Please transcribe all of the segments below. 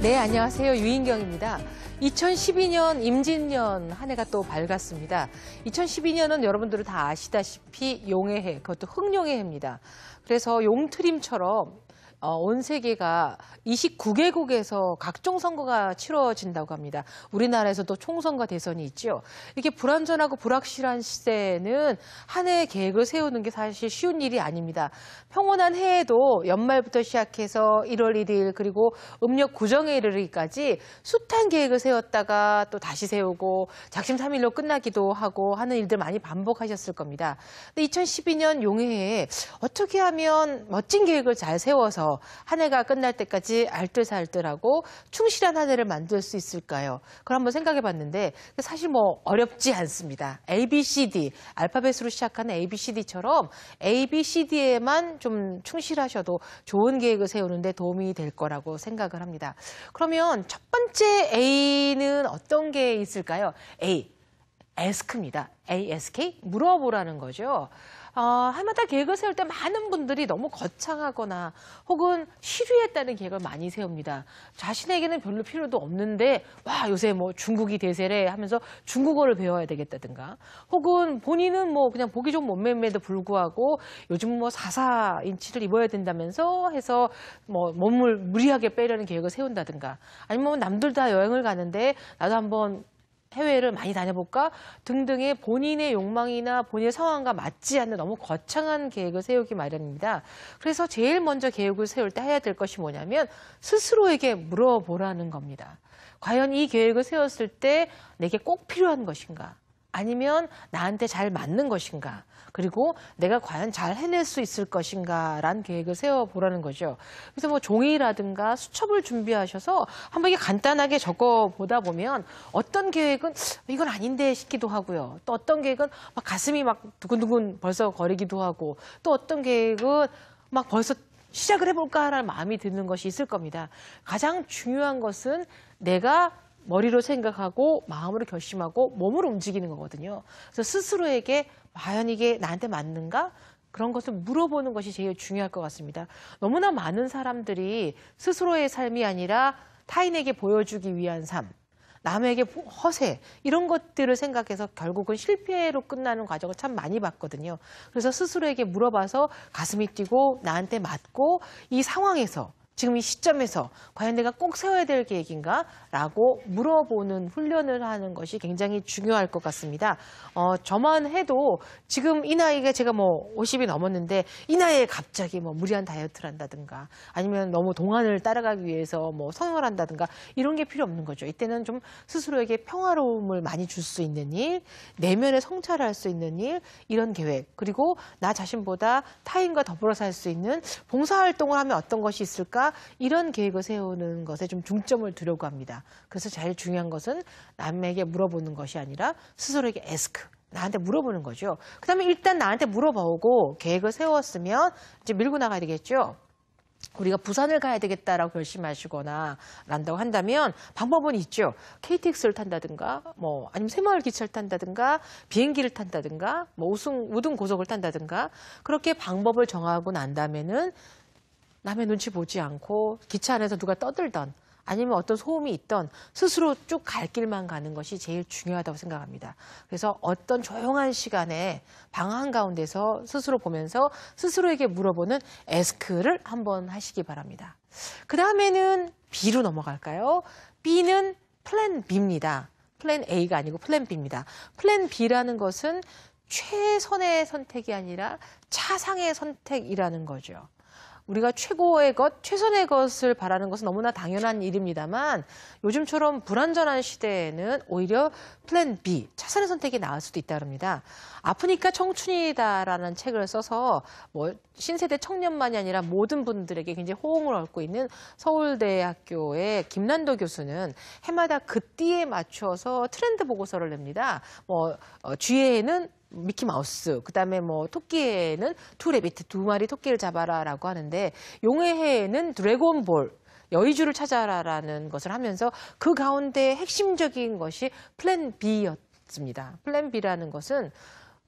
네, 안녕하세요. 유인경입니다. 2012년 임진년 한 해가 또 밝았습니다. 2012년은 여러분들은 다 아시다시피 용의 해, 그것도 흑룡의 해입니다. 그래서 용트림처럼 어, 온 세계가 29개국에서 각종 선거가 치러진다고 합니다. 우리나라에서도 총선과 대선이 있죠. 이렇게 불안전하고 불확실한 시대에는 한 해의 계획을 세우는 게 사실 쉬운 일이 아닙니다. 평온한 해에도 연말부터 시작해서 1월 1일 그리고 음력 구정에 이르기까지 숱한 계획을 세웠다가 또 다시 세우고 작심삼일로 끝나기도 하고 하는 일들 많이 반복하셨을 겁니다. 근데 2012년 용해에 어떻게 하면 멋진 계획을 잘 세워서 한 해가 끝날 때까지 알뜰살뜰하고 충실한 한 해를 만들 수 있을까요? 그걸 한번 생각해 봤는데 사실 뭐 어렵지 않습니다. A, B, C, D, 알파벳으로 시작하는 A, B, C, D처럼 A, B, C, D에만 좀 충실하셔도 좋은 계획을 세우는 데 도움이 될 거라고 생각을 합니다. 그러면 첫 번째 A는 어떤 게 있을까요? A, ask입니다. ask 물어보라는 거죠. 어, 한마다 계획을 세울 때 많은 분들이 너무 거창하거나 혹은 시류했다는 계획을 많이 세웁니다. 자신에게는 별로 필요도 없는데 와 요새 뭐 중국이 대세래 하면서 중국어를 배워야 되겠다든가 혹은 본인은 뭐 그냥 보기 좋은 몸매임에도 불구하고 요즘 뭐 4사인치를 입어야 된다면서 해서 뭐 몸을 무리하게 빼려는 계획을 세운다든가 아니면 남들 다 여행을 가는데 나도 한번 해외를 많이 다녀볼까 등등의 본인의 욕망이나 본인의 상황과 맞지 않는 너무 거창한 계획을 세우기 마련입니다. 그래서 제일 먼저 계획을 세울 때 해야 될 것이 뭐냐면 스스로에게 물어보라는 겁니다. 과연 이 계획을 세웠을 때 내게 꼭 필요한 것인가? 아니면 나한테 잘 맞는 것인가 그리고 내가 과연 잘 해낼 수 있을 것인가라는 계획을 세워보라는 거죠. 그래서 뭐 종이라든가 수첩을 준비하셔서 한번 이게 간단하게 적어보다 보면 어떤 계획은 이건 아닌데 싶기도 하고요. 또 어떤 계획은 막 가슴이 막 두근두근 벌써 거리기도 하고 또 어떤 계획은 막 벌써 시작을 해볼까라는 마음이 드는 것이 있을 겁니다. 가장 중요한 것은 내가 머리로 생각하고 마음으로 결심하고 몸으로 움직이는 거거든요. 그래서 스스로에게 과연 이게 나한테 맞는가? 그런 것을 물어보는 것이 제일 중요할 것 같습니다. 너무나 많은 사람들이 스스로의 삶이 아니라 타인에게 보여주기 위한 삶, 남에게 허세 이런 것들을 생각해서 결국은 실패로 끝나는 과정을 참 많이 봤거든요. 그래서 스스로에게 물어봐서 가슴이 뛰고 나한테 맞고 이 상황에서 지금 이 시점에서 과연 내가 꼭 세워야 될 계획인가라고 물어보는 훈련을 하는 것이 굉장히 중요할 것 같습니다. 어, 저만 해도 지금 이 나이가 제가 뭐 50이 넘었는데 이 나이에 갑자기 뭐 무리한 다이어트를 한다든가 아니면 너무 동안을 따라가기 위해서 뭐 성형을 한다든가 이런 게 필요 없는 거죠. 이때는 좀 스스로에게 평화로움을 많이 줄 수 있는 일, 내면에성찰할수 있는 일, 이런 계획 그리고 나 자신보다 타인과 더불어 살 수 있는 봉사활동을 하면 어떤 것이 있을까 이런 계획을 세우는 것에 좀 중점을 두려고 합니다. 그래서 제일 중요한 것은 남에게 물어보는 것이 아니라 스스로에게 에스크 나한테 물어보는 거죠. 그다음에 일단 나한테 물어보고 계획을 세웠으면 이제 밀고 나가야 되겠죠. 우리가 부산을 가야 되겠다라고 결심하시거나 난다고 한다면 방법은 있죠. KTX를 탄다든가, 뭐 아니면 새마을 기차를 탄다든가, 비행기를 탄다든가, 뭐 우승 우등 고속을 탄다든가 그렇게 방법을 정하고 난 다음에는 남의 눈치 보지 않고 기차 안에서 누가 떠들던 아니면 어떤 소음이 있던 스스로 쭉 갈 길만 가는 것이 제일 중요하다고 생각합니다. 그래서 어떤 조용한 시간에 방 한가운데서 스스로 보면서 스스로에게 물어보는 에스크를 한번 하시기 바랍니다. 그 다음에는 B로 넘어갈까요? B는 플랜 B입니다. 플랜 A가 아니고 플랜 B입니다. 플랜 B라는 것은 최선의 선택이 아니라 차상의 선택이라는 거죠. 우리가 최고의 것, 최선의 것을 바라는 것은 너무나 당연한 일입니다만 요즘처럼 불안전한 시대에는 오히려 플랜 B, 차선의 선택이 나을 수도 있다 그럽니다. 아프니까 청춘이다라는 책을 써서 뭐 신세대 청년만이 아니라 모든 분들에게 굉장히 호응을 얻고 있는 서울대학교의 김난도 교수는 해마다 그띠에 맞춰서 트렌드 보고서를 냅니다. 뭐 쥐해에는 어, 미키 마우스, 그다음에 뭐 토끼에는 투레비트 두 마리 토끼를 잡아라라고 하는데 용의 해에는 드래곤볼 여의주를 찾아라라는 것을 하면서 그 가운데 핵심적인 것이 플랜 B였습니다. 플랜 B라는 것은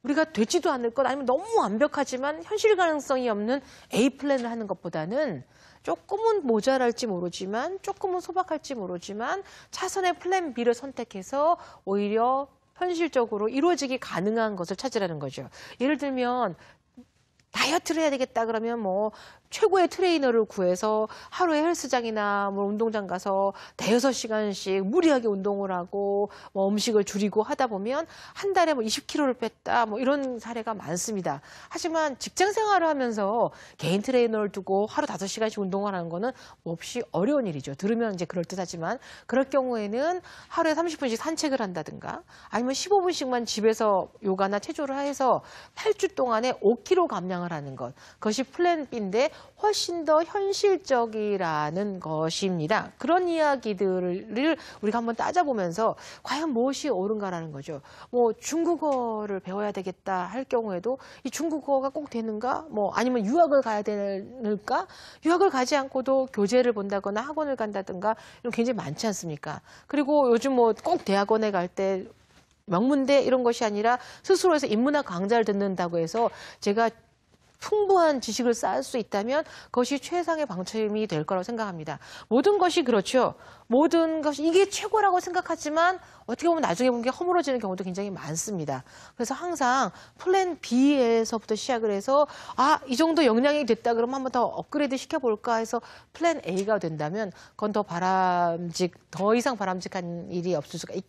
우리가 되지도 않을 것 아니면 너무 완벽하지만 현실 가능성이 없는 A 플랜을 하는 것보다는 조금은 모자랄지 모르지만 조금은 소박할지 모르지만 차선의 플랜 B를 선택해서 오히려 현실적으로 이루어지기 가능한 것을 찾으라는 거죠. 예를 들면 다이어트를 해야 되겠다 그러면 뭐 최고의 트레이너를 구해서 하루에 헬스장이나 뭐 운동장 가서 대여섯 시간씩 무리하게 운동을 하고 뭐 음식을 줄이고 하다 보면 한 달에 뭐 20kg를 뺐다 뭐 이런 사례가 많습니다. 하지만 직장 생활을 하면서 개인 트레이너를 두고 하루 다섯 시간씩 운동을 하는 거는 몹시 뭐 어려운 일이죠. 들으면 이제 그럴듯하지만 그럴 경우에는 하루에 30분씩 산책을 한다든가 아니면 15분씩만 집에서 요가나 체조를 해서 8주 동안에 5kg 감량을 하는 것. 그것이 플랜 B인데 훨씬 더 현실적이라는 것입니다. 그런 이야기들을 우리가 한번 따져보면서 과연 무엇이 옳은가라는 거죠. 뭐 중국어를 배워야 되겠다 할 경우에도 이 중국어가 꼭 되는가? 뭐 아니면 유학을 가야 되는가? 유학을 가지 않고도 교재를 본다거나 학원을 간다든가 이런 굉장히 많지 않습니까? 그리고 요즘 뭐 꼭 대학원에 갈 때 명문대 이런 것이 아니라 스스로에서 인문학 강좌를 듣는다고 해서 제가 풍부한 지식을 쌓을 수 있다면 그것이 최상의 방침이 될 거라고 생각합니다. 모든 것이 그렇죠. 모든 것이 이게 최고라고 생각하지만 어떻게 보면 나중에 보게 허물어지는 경우도 굉장히 많습니다. 그래서 항상 플랜 B에서부터 시작을 해서 아, 이 정도 역량이 됐다 그러면 한번 더 업그레이드 시켜볼까 해서 플랜 A가 된다면 그건 더 바람직, 더 이상 바람직한 일이 없을 수가 있